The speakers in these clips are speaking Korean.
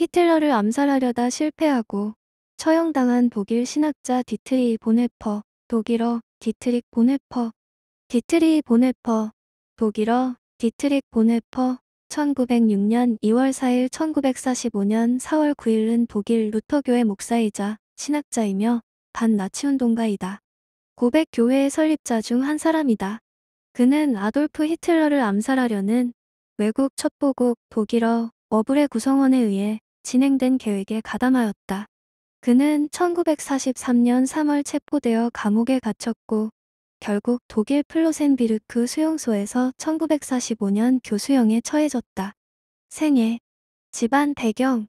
히틀러를 암살하려다 실패하고 처형당한 독일 신학자 디트리 보네퍼, 독일어 디트릭 보네퍼, 디트리 보네퍼, 독일어 디트릭 보네퍼, 1906년 2월 4일 1945년 4월 9일은 독일 루터교회 목사이자 신학자이며 반나치 운동가이다. 고백 교회의 설립자 중 한 사람이다. 그는 아돌프 히틀러를 암살하려는 외국 첩보국 독일어 어불의 구성원에 의해 진행된 계획에 가담하였다. 그는 1943년 3월 체포되어 감옥에 갇혔고 결국 독일 플로센비르크 수용소에서 1945년 교수형에 처해졌다. 생애 집안 배경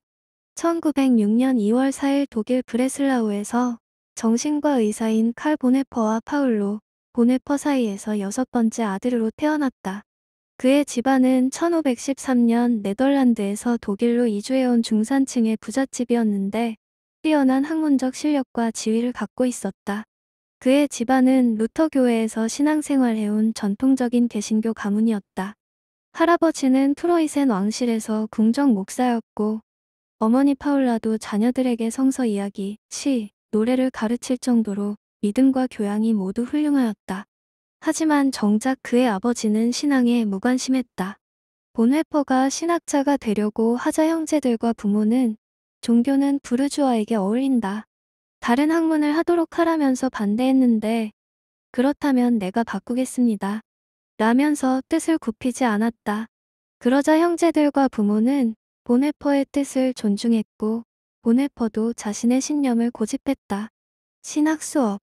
1906년 2월 4일 독일 브레슬라우에서 정신과 의사인 칼 보네퍼와 파울로 보네퍼 사이에서 여섯 번째 아들로 태어났다. 그의 집안은 1513년 네덜란드에서 독일로 이주해온 중산층의 부잣집이었는데 뛰어난 학문적 실력과 지위를 갖고 있었다. 그의 집안은 루터교회에서 신앙생활해온 전통적인 개신교 가문이었다. 할아버지는 프로이센 왕실에서 궁정 목사였고 어머니 파울라도 자녀들에게 성서 이야기, 시, 노래를 가르칠 정도로 믿음과 교양이 모두 훌륭하였다. 하지만 정작 그의 아버지는 신앙에 무관심했다. 본회퍼가 신학자가 되려고 하자 형제들과 부모는 종교는 부르주아에게 어울린다. 다른 학문을 하도록 하라면서 반대했는데 그렇다면 내가 바꾸겠습니다. 라면서 뜻을 굽히지 않았다. 그러자 형제들과 부모는 보네퍼의 뜻을 존중했고 보네퍼도 자신의 신념을 고집했다. 신학 수업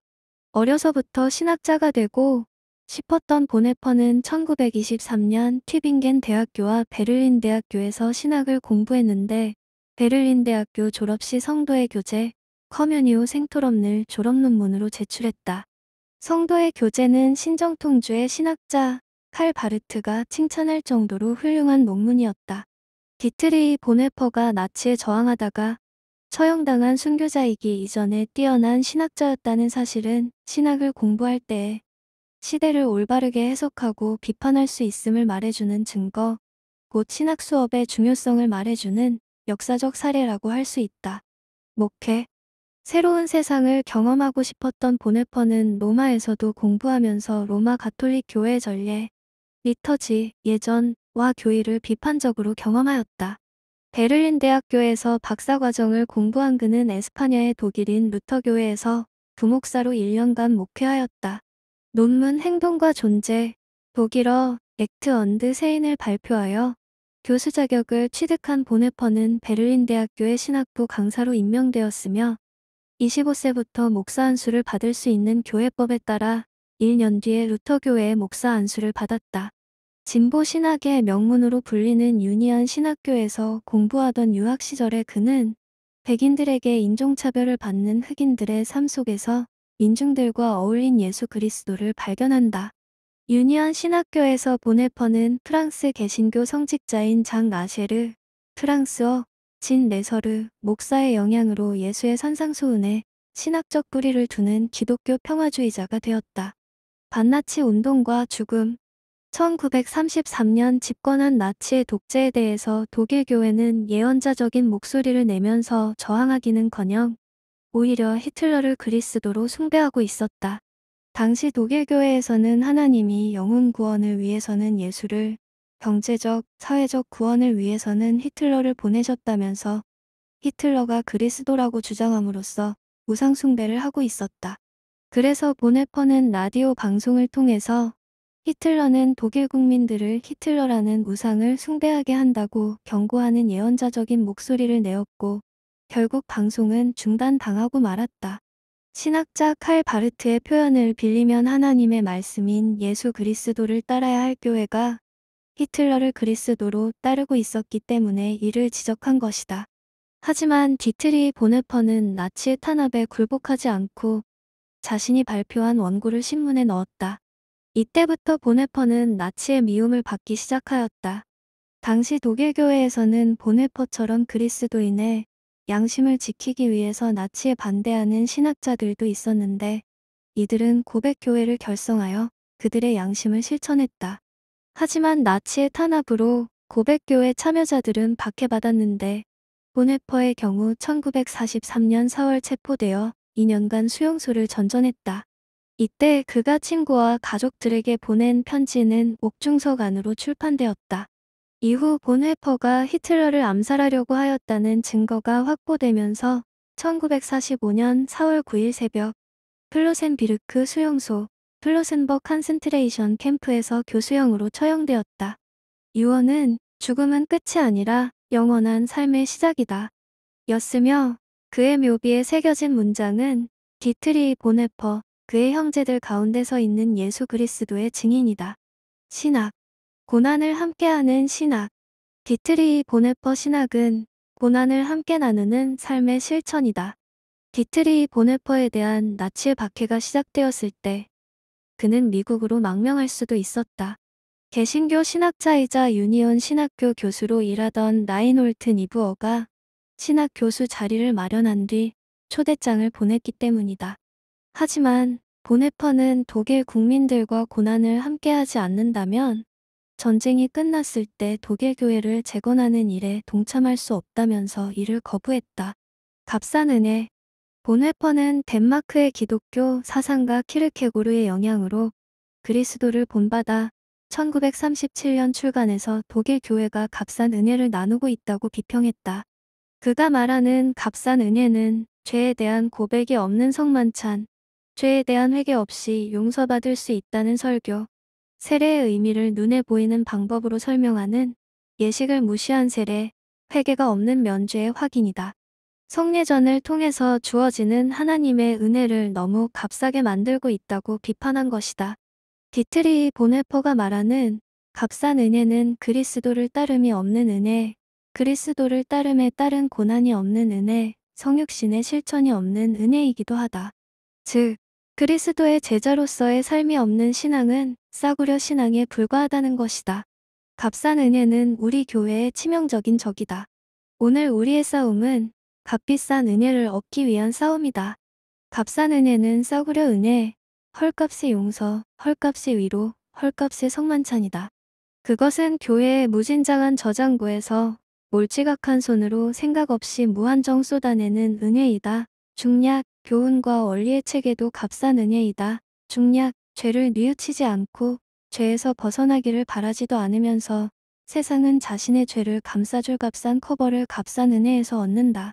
어려서부터 신학자가 되고 싶었던 보네퍼는 1923년 튜빙겐 대학교와 베를린 대학교에서 신학을 공부했는데 베를린 대학교 졸업 시 성도의 교재 커뮤니오 생토럼을 졸업 논문으로 제출했다. 성도의 교재는 신정통주의 신학자 칼 바르트가 칭찬할 정도로 훌륭한 논문이었다. 디트리 보네퍼가 나치에 저항하다가 처형당한 순교자이기 이전에 뛰어난 신학자였다는 사실은 신학을 공부할 때에 시대를 올바르게 해석하고 비판할 수 있음을 말해주는 증거, 곧 신학 수업의 중요성을 말해주는 역사적 사례라고 할 수 있다. 목회 새로운 세상을 경험하고 싶었던 보네퍼는 로마에서도 공부하면서 로마 가톨릭 교회 전례, 리터지, 예전와 교의를 비판적으로 경험하였다. 베를린 대학교에서 박사과정을 공부한 그는 에스파냐의 독일인 루터교회에서 부목사로 1년간 목회하였다. 논문 행동과 존재 독일어 액트 언드 세인을 발표하여 교수 자격을 취득한 보네퍼는 베를린 대학교의 신학부 강사로 임명되었으며 25세부터 목사 안수를 받을 수 있는 교회법에 따라 1년 뒤에 루터 교회의 목사 안수를 받았다. 진보 신학의 명문으로 불리는 유니안 신학교에서 공부하던 유학 시절에 그는 백인들에게 인종차별을 받는 흑인들의 삶 속에서 인중들과 어울린 예수 그리스도를 발견한다. 유니언 신학교에서 보네퍼는 프랑스 개신교 성직자인 장 라셰르, 프랑스어, 진 레서르, 목사의 영향으로 예수의 산상수훈에 신학적 뿌리를 두는 기독교 평화주의자가 되었다. 반나치 운동과 죽음 1933년 집권한 나치의 독재에 대해서 독일 교회는 예언자적인 목소리를 내면서 저항하기는커녕 오히려 히틀러를 그리스도로 숭배하고 있었다. 당시 독일 교회에서는 하나님이 영혼 구원을 위해서는 예수를, 경제적, 사회적 구원을 위해서는 히틀러를 보내셨다면서 히틀러가 그리스도라고 주장함으로써 우상 숭배를 하고 있었다. 그래서 보네퍼는 라디오 방송을 통해서 히틀러는 독일 국민들을 히틀러라는 우상을 숭배하게 한다고 경고하는 예언자적인 목소리를 내었고 결국 방송은 중단당하고 말았다. 신학자 칼 바르트의 표현을 빌리면 하나님의 말씀인 예수 그리스도를 따라야 할 교회가 히틀러를 그리스도로 따르고 있었기 때문에 이를 지적한 것이다. 하지만 디트리 보네퍼는 나치의 탄압에 굴복하지 않고 자신이 발표한 원고를 신문에 넣었다. 이때부터 보네퍼는 나치의 미움을 받기 시작하였다. 당시 독일교회에서는 보네퍼처럼 그리스도인의 양심을 지키기 위해서 나치에 반대하는 신학자들도 있었는데 이들은 고백교회를 결성하여 그들의 양심을 실천했다. 하지만 나치의 탄압으로 고백교회 참여자들은 박해받았는데 보네퍼의 경우 1943년 4월 체포되어 2년간 수용소를 전전했다. 이때 그가 친구와 가족들에게 보낸 편지는 옥중석 안으로 출판되었다. 이후 본회퍼가 히틀러를 암살하려고 하였다는 증거가 확보되면서 1945년 4월 9일 새벽 플로센비르크 수용소 플로센버 칸센트레이션 캠프에서 교수형으로 처형되었다. 유언은 죽음은 끝이 아니라 영원한 삶의 시작이다. 였으며 그의 묘비에 새겨진 문장은 디트리 보네퍼 그의 형제들 가운데서 있는 예수 그리스도의 증인이다. 신학 고난을 함께하는 신학 디트리 보네퍼 신학은 고난을 함께 나누는 삶의 실천이다. 디트리 보네퍼에 대한 나치의 박해가 시작되었을 때 그는 미국으로 망명할 수도 있었다. 개신교 신학자이자 유니온 신학교 교수로 일하던 나인홀튼이브어가 신학 교수 자리를 마련한 뒤 초대장을 보냈기 때문이다. 하지만 보네퍼는 독일 국민들과 고난을 함께하지 않는다면 전쟁이 끝났을 때 독일 교회를 재건하는 일에 동참할 수 없다면서 이를 거부했다. 갑싼 은혜. 본회퍼는 덴마크의 기독교 사상가 키르케고르의 영향으로 그리스도를 본받아 1937년 출간에서 독일 교회가 값싼 은혜를 나누고 있다고 비평했다. 그가 말하는 값싼 은혜는 죄에 대한 고백이 없는 성만찬, 죄에 대한 회개 없이 용서받을 수 있다는 설교, 세례의 의미를 눈에 보이는 방법으로 설명하는 예식을 무시한 세례, 회개가 없는 면죄의 확인이다. 성례전을 통해서 주어지는 하나님의 은혜를 너무 값싸게 만들고 있다고 비판한 것이다. 디트리 보네퍼가 말하는 값싼 은혜는 그리스도를 따름이 없는 은혜, 그리스도를 따름에 따른 고난이 없는 은혜, 성육신의 실천이 없는 은혜이기도 하다. 즉, 그리스도의 제자로서의 삶이 없는 신앙은 싸구려 신앙에 불과하다는 것이다. 값싼 은혜는 우리 교회의 치명적인 적이다. 오늘 우리의 싸움은 값비싼 은혜를 얻기 위한 싸움이다. 값싼 은혜는 싸구려 은혜, 헐값의 용서, 헐값의 위로, 헐값의 성만찬이다. 그것은 교회의 무진장한 저장고에서 몰지각한 손으로 생각 없이 무한정 쏟아내는 은혜이다. 중략 교훈과 원리의 책에도 값싼 은혜이다. 중략, 죄를 뉘우치지 않고 죄에서 벗어나기를 바라지도 않으면서 세상은 자신의 죄를 감싸줄 값싼 커버를 값싼 은혜에서 얻는다.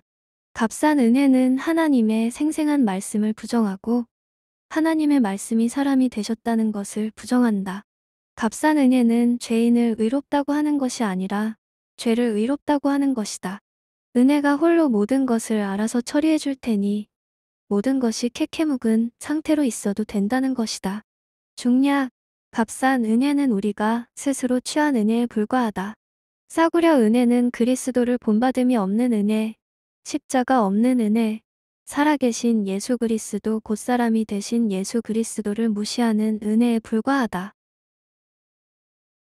값싼 은혜는 하나님의 생생한 말씀을 부정하고 하나님의 말씀이 사람이 되셨다는 것을 부정한다. 값싼 은혜는 죄인을 의롭다고 하는 것이 아니라 죄를 의롭다고 하는 것이다. 은혜가 홀로 모든 것을 알아서 처리해 줄 테니 모든 것이 캐캐묵은 상태로 있어도 된다는 것이다. 중략, 값싼 은혜는 우리가 스스로 취한 은혜에 불과하다. 싸구려 은혜는 그리스도를 본받음이 없는 은혜, 십자가 없는 은혜, 살아계신 예수 그리스도 곧사람이 되신 예수 그리스도를 무시하는 은혜에 불과하다.